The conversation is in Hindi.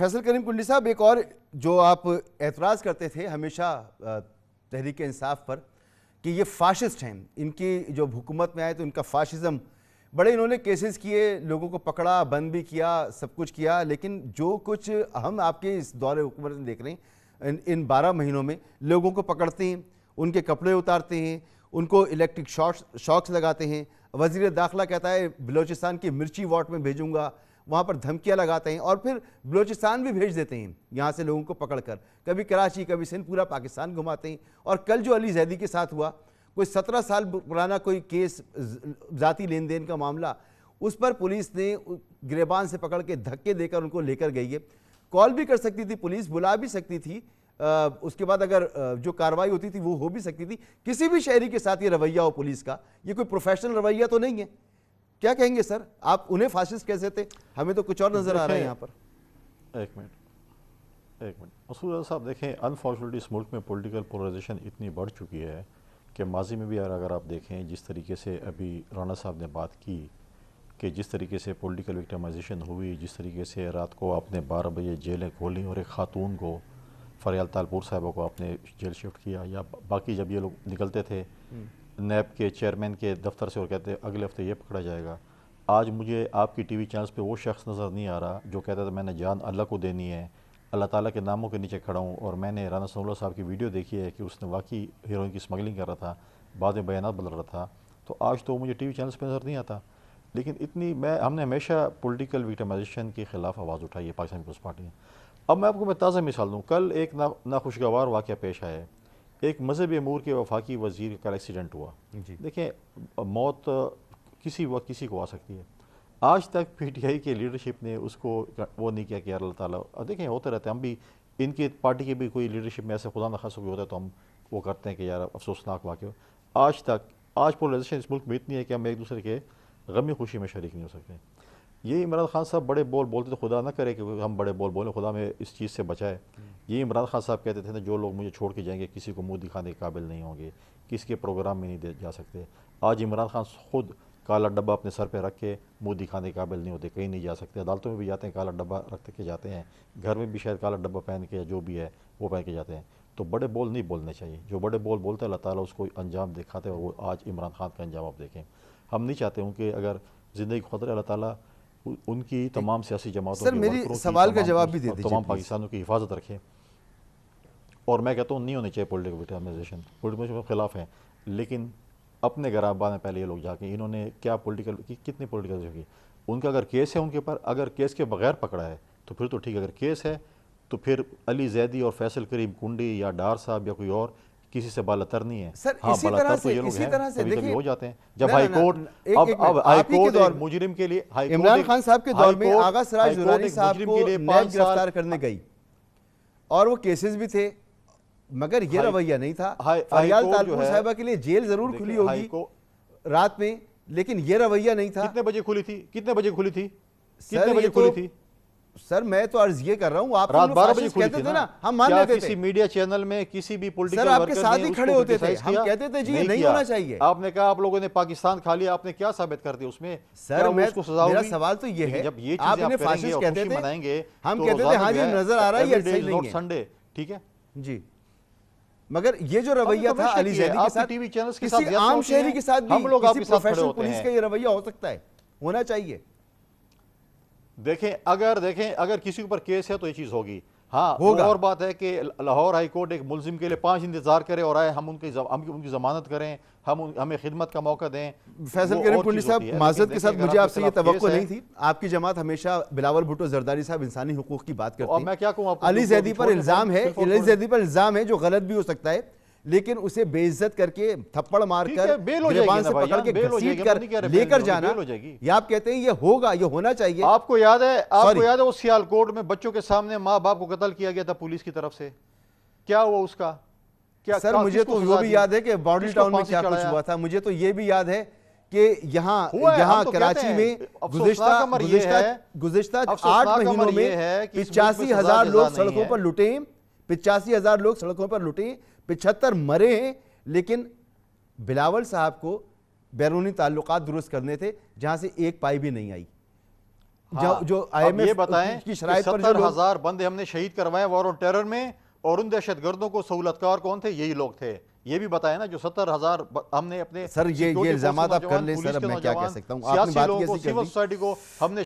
फैसल करीम कुंडी साहब एक और जो आप एतराज़ करते थे हमेशा तहरीक इंसाफ पर कि ये फाशिस्ट हैं इनकी जो हुकूमत में आए तो इनका फाशिज़म बड़े इन्होंने केसेस किए लोगों को पकड़ा बंद भी किया सब कुछ किया लेकिन जो कुछ हम आपके इस दौर हुकूमत में देख रहे हैं इन बारह महीनों में लोगों को पकड़ते हैं उनके कपड़े उतारते हैं उनको इलेक्ट्रिक शॉक्स शॉक्स लगाते हैं वजीर दाखिला कहता है बलोचिस्तान की मिर्ची वार्ड में भेजूंगा वहाँ पर धमकियाँ लगाते हैं और फिर बलूचिस्तान भी भेज देते हैं यहाँ से लोगों को पकड़ कर कभी कराची कभी सिंध पूरा पाकिस्तान घुमाते हैं और कल जो अली जैदी के साथ हुआ कोई सत्रह साल पुराना कोई केस ज़ाती लेन देन का मामला उस पर पुलिस ने गिरबान से पकड़ के धक्के देकर उनको लेकर गई है कॉल भी कर सकती थी पुलिस बुला भी सकती थी आ, उसके बाद अगर जो कार्रवाई होती थी वो हो भी सकती थी किसी भी शहरी के साथ ये रवैया हो पुलिस का ये कोई प्रोफेशनल रवैया तो नहीं है क्या कहेंगे सर आप उन्हें फासिस्ट कैसे थे हमें तो कुछ और नजर आ रहा है यहाँ पर एक मिनट एक मिनट असूल साहब देखें अनफॉर्चुनेटली इस मुल्क में पॉलिटिकल पोलराइजेशन इतनी बढ़ चुकी है कि माजी में भी अगर आप देखें जिस तरीके से अभी राना साहब ने बात की कि जिस तरीके से पॉलिटिकल विक्टमाइजेशन हुई जिस तरीके से रात को आपने बारह बजे जेलें खोलें और एक खातून को फरियाल तालपुर साहबों को आपने जेल शिफ्ट किया या बाकी जब ये लोग निकलते थे हम्म। नैब के चेयरमैन के दफ्तर से और कहते अगले हफ्ते ये पकड़ा जाएगा आज मुझे आपकी टीवी चैनल्स पे वो शख्स नज़र नहीं आ रहा जो कहता था मैंने जान अल्लाह को देनी है अल्लाह ताला के नामों के नीचे खड़ा हूँ और मैंने राना सनोला साहब की वीडियो देखी है कि उसने वाकई हीरोइन की स्मगलिंग कर रहा था बाद में बयान बदल रहा था तो आज तो मुझे टी चैनल्स पर नज़र नहीं आता लेकिन इतनी मैं हमने हमेशा पोलिटिकल विक्टमाइजेशन के ख़िलाफ़ आवाज़ उठाई है पाकिस्तान पीपल्स पार्टी ने अब मैं आपको मैं ताज़ा मिसाल दूँ कल एक ना नाखुशगवार वाक़ पेश आया एक मजहब अमूर के वफाकी वजीर का एक्सीडेंट हुआ देखें मौत किसी वक्त किसी को आ सकती है आज तक पी टी आई के लीडरशिप ने उसको वो नहीं किया कि अल्लाह ताला देखें होते रहते हैं हम भी इनकी पार्टी की भी कोई लीडरशिप में ऐसे खुदा न खास होता है तो हम वो करते हैं कि यार अफसोसनाक वाक्य आज तक आज पोलराइजेशन इस मुल्क में इतनी है कि हम एक दूसरे के गमी खुशी में शरीक नहीं हो सकते ये इमरान खान साहब बड़े बोल बोलते थे तो खुदा ना करे कि हम बड़े बोल बोलें खुदा में इस चीज़ से बचाए ये इमरान खान साहब कहते थे ना जो लोग मुझे छोड़ के जाएंगे किसी को मुंह दिखाने के काबिल नहीं होंगे किसी के प्रोग्राम में नहीं दे जा सकते आज इमरान खान खुद काला डब्बा अपने सर पे रख के मुँह दिखाने के काबिल नहीं होते कहीं नहीं जा सकते अदालतों में भी जाते हैं काला डब्बा रख के जाते हैं घर में भी शायद काला डब्बा पहन के जो भी है वो पहन के जाते हैं तो बड़े बोल नहीं बोलने चाहिए जो बड़े बोल बोलते हैं अल्लाह ताला उसको अंजाम दिखाते हैं और वो आज इमरान खान का अंजाम आप देखें हम नहीं चाहते हूँ कि अगर ज़िंदगी खतरे अल्लाह ताला उनकी तमाम सियासी जमातों सर मेरी सवाल का जवाब भी दे दीजिए तमाम पाकिस्तानों की हिफाजत रखें और मैं कहता हूँ नहीं होनी चाहिए पोलिटिकल विटामाइजेशन पोलिटिकल खिलाफ हैं लेकिन अपने आबाद में पहले ये लोग जाके इन्होंने क्या पोलिटिकल की कितनी पोलिटिकल होगी उनका अगर केस है उनके ऊपर अगर केस के बगैर पकड़ा है तो फिर तो ठीक है अगर केस है तो फिर अली जैदी और फैसल करीम कुंडी या डार साहब या कोई और किसी से बालातर नहीं है सर हाँ, इसी तो तरह से तो इसी तरह से देखिए हो जाते हैं जब हाई कोर्ट अब अब हाई कोर्ट और मुजरिम के लिए इमरान खान साहब के दौर में आगा सराज दुरानी साहब को नैब गिरफ्तार करने गई और वो केसेस भी थे मगर ये रवैया नहीं था फरियाल तालपुर साहिबा के लिए जेल जरूर खुली होगी रात में लेकिन ये रवैया नहीं था कितने बजे खुली थी कितने बजे खुली थी कितने बजे तो खुली थी सर मैं तो अर्ज ये कर रहा हूँ आप रात बारह बजे कहते थे ना हम मान लेते किसी मीडिया चैनल में किसी भी पोलिटिकल आपके साथ ही खड़े होते थे हम कहते थे जी नहीं, होना चाहिए आपने कहा आप लोगों ने पाकिस्तान खा लिया आपने क्या साबित कर दिया उसमें सर मैं उसको सजा मेरा सवाल तो ये है जब ये आप कहते थे मनाएंगे हम तो कहते थे हाँ जी नजर आ रहा है संडे ठीक है जी मगर ये जो रवैया तो था अली जैदी के साथ टीवी चैनल्स के साथ आम शहरी के साथ भी हम लोग आपके साथ खड़े पुलिस का ये रवैया हो सकता है होना चाहिए देखें अगर देखें अगर किसी ऊपर केस है तो ये चीज़ होगी हाँ वो और बात है कि लाहौर हाई कोर्ट एक मुलिम के लिए पांच इंतजार करे और आए हम उनकी हम उनकी जमानत करें हम उन, हमें खिदमत का मौका दें फैसल करें पुलिस साहब माजरत के साथ मुझे आपसे ये तो नहीं थी आपकी जमात हमेशा बिलावल भुटो जरदारी साहब इंसानी हकूक की बात करते हैं मैं क्या कहूँ अली जैदी पर इल्ज़ाम है अली जैदी पर इल्ज़ाम है जो गलत भी हो सकता है लेकिन उसे बेइज्जत करके थप्पड़ मारकर गिरबान से पकड़ के हाँ, घसीट कर लेकर जाना ये आप कहते हैं ये होगा ये होना चाहिए आपको याद है आपको याद है उस सियालकोट में बच्चों के सामने माँ बाप को कत्ल किया गया था पुलिस की तरफ से क्या हुआ उसका क्या सर मुझे तो वो भी याद है कि बॉडी टाउन में क्या कुछ हुआ था मुझे तो ये भी याद है कि यहाँ यहाँ तो कराची में गुजश्ता आठ महीनों में पिचासी हजार लोग सड़कों पर लुटे पिचासी हजार लोग सड़कों पर लुटे पिछहत्तर मरे हैं लेकिन बिलावल साहब को बैरूनी ताल्लुक दुरुस्त करने थे जहाँ से एक पाई भी नहीं आई हाँ, जो आईएमएफ बताएं कि सत्तर हजार बंदे हमने शहीद करवाए वॉर ऑन टेरर में और उन दहशत गर्दों को सहूलतकार कौन थे यही लोग थे ये भी बताया ना जो सत्तर हजार हमने अपने सर ये ये इल्जाम आप कर ले सर मैं क्या कह सकता हूँ सिविल सोसाइटी को हमने